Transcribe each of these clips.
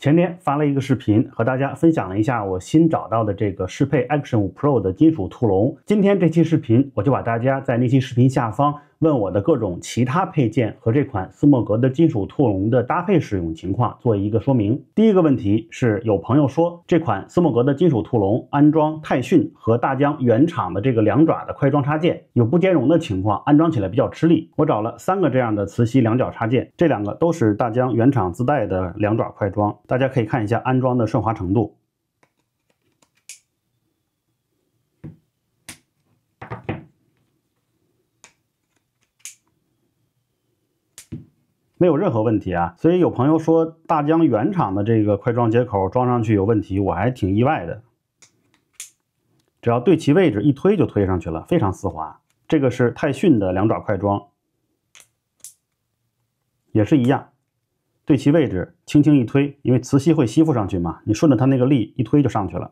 前天发了一个视频，和大家分享了一下我新找到的这个适配 Action 5 Pro 的金属兔笼。今天这期视频，我就把大家在那期视频下方。问我的各种其他配件和这款斯莫格的金属兔笼的搭配使用情况做一个说明。第一个问题是，有朋友说这款斯莫格的金属兔笼安装泰逊和大疆原厂的这个两爪的快装插件有不兼容的情况，安装起来比较吃力。我找了三个这样的磁吸两脚插件，这两个都是大疆原厂自带的两爪快装，大家可以看一下安装的顺滑程度。没有任何问题啊，所以有朋友说大疆原厂的这个快装接口装上去有问题，我还挺意外的。只要对齐位置一推就推上去了，非常丝滑。这个是泰迅的两爪快装，也是一样，对齐位置轻轻一推，因为磁吸会吸附上去嘛，你顺着它那个力一推就上去了，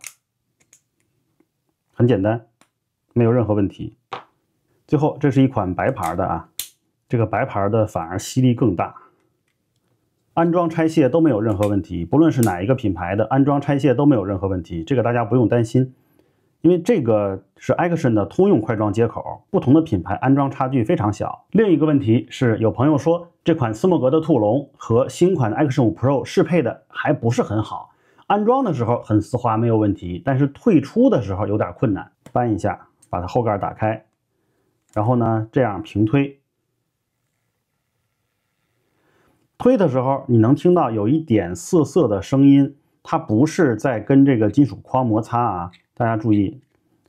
很简单，没有任何问题。最后，这是一款白牌的啊。这个白牌的反而吸力更大，安装拆卸都没有任何问题。不论是哪一个品牌的安装拆卸都没有任何问题，这个大家不用担心，因为这个是 Action 的通用快装接口，不同的品牌安装差距非常小。另一个问题是，有朋友说这款斯莫格的兔笼和新款的 Action 五 Pro 适配的还不是很好，安装的时候很丝滑没有问题，但是退出的时候有点困难，搬一下把它后盖打开，然后呢这样平推。推的时候，你能听到有一点涩涩的声音，它不是在跟这个金属框摩擦啊。大家注意，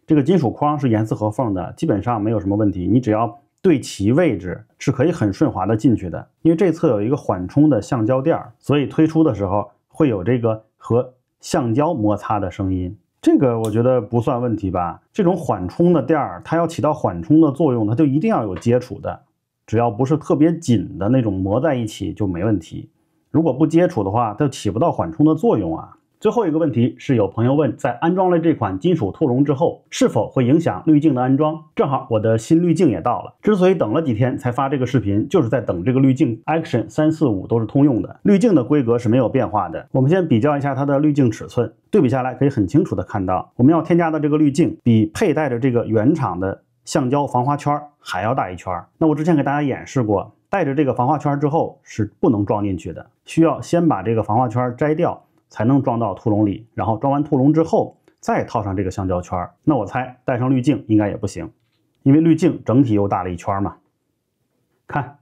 这个金属框是严丝合缝的，基本上没有什么问题。你只要对齐位置，是可以很顺滑的进去的。因为这侧有一个缓冲的橡胶垫儿，所以推出的时候会有这个和橡胶摩擦的声音。这个我觉得不算问题吧？这种缓冲的垫儿，它要起到缓冲的作用，它就一定要有接触的。只要不是特别紧的那种磨在一起就没问题。如果不接触的话，它起不到缓冲的作用啊。最后一个问题是有朋友问，在安装了这款金属兔笼之后，是否会影响滤镜的安装？正好我的新滤镜也到了，之所以等了几天才发这个视频，就是在等这个滤镜。Action 三四五都是通用的，滤镜的规格是没有变化的。我们先比较一下它的滤镜尺寸，对比下来可以很清楚地看到，我们要添加的这个滤镜比佩戴着这个原厂的。橡胶防滑圈还要大一圈。那我之前给大家演示过，带着这个防滑圈之后是不能装进去的，需要先把这个防滑圈摘掉，才能装到兔笼里。然后装完兔笼之后，再套上这个橡胶圈。那我猜带上滤镜应该也不行，因为滤镜整体又大了一圈嘛。看，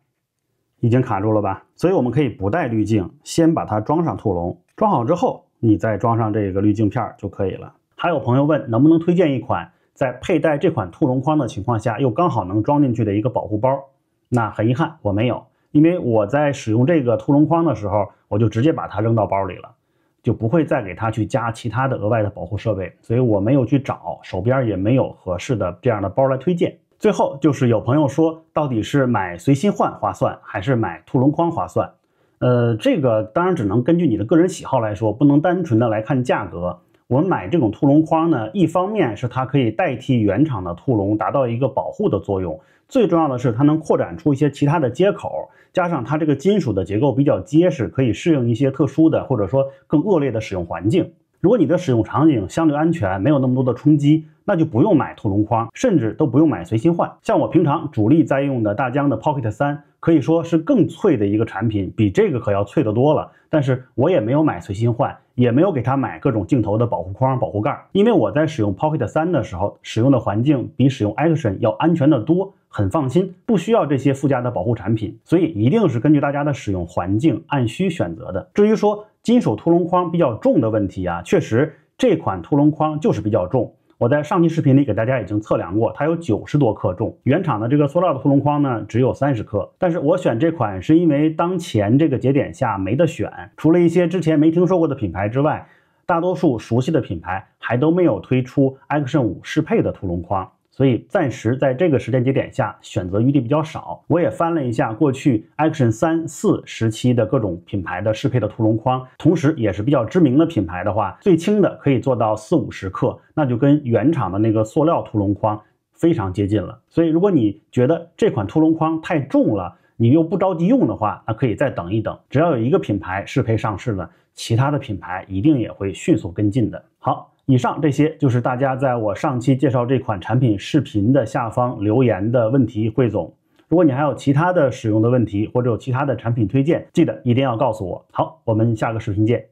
已经卡住了吧？所以我们可以不带滤镜，先把它装上兔笼。装好之后，你再装上这个滤镜片就可以了。还有朋友问，能不能推荐一款？在佩戴这款兔笼框的情况下，又刚好能装进去的一个保护包，那很遗憾我没有，因为我在使用这个兔笼框的时候，我就直接把它扔到包里了，就不会再给它去加其他的额外的保护设备，所以我没有去找，手边也没有合适的这样的包来推荐。最后就是有朋友说，到底是买随心换划算还是买兔笼框划算？呃，这个当然只能根据你的个人喜好来说，不能单纯的来看价格。我们买这种兔笼框呢，一方面是它可以代替原厂的兔笼，达到一个保护的作用；最重要的是它能扩展出一些其他的接口，加上它这个金属的结构比较结实，可以适应一些特殊的或者说更恶劣的使用环境。如果你的使用场景相对安全，没有那么多的冲击，那就不用买兔笼框，甚至都不用买随心换。像我平常主力在用的大疆的 Pocket 三，可以说是更脆的一个产品，比这个可要脆的多了。但是我也没有买随心换，也没有给他买各种镜头的保护框、保护盖，因为我在使用 Pocket 三的时候，使用的环境比使用 Action 要安全的多，很放心，不需要这些附加的保护产品。所以一定是根据大家的使用环境按需选择的。至于说，金属凸龙框比较重的问题啊，确实这款凸龙框就是比较重。我在上期视频里给大家已经测量过，它有九十多克重。原厂的这个塑料的凸龙框呢，只有三十克。但是我选这款是因为当前这个节点下没得选，除了一些之前没听说过的品牌之外，大多数熟悉的品牌还都没有推出 Action 五适配的凸龙框。所以暂时在这个时间节点下，选择余地比较少。我也翻了一下过去 Action 三四时期的各种品牌的适配的屠龙框，同时也是比较知名的品牌的话，最轻的可以做到四五十克，那就跟原厂的那个塑料屠龙框非常接近了。所以如果你觉得这款屠龙框太重了，你又不着急用的话，那可以再等一等。只要有一个品牌适配上市了，其他的品牌一定也会迅速跟进的。好。以上这些就是大家在我上期介绍这款产品视频的下方留言的问题汇总。如果你还有其他的使用的问题，或者有其他的产品推荐，记得一定要告诉我。好，我们下个视频见。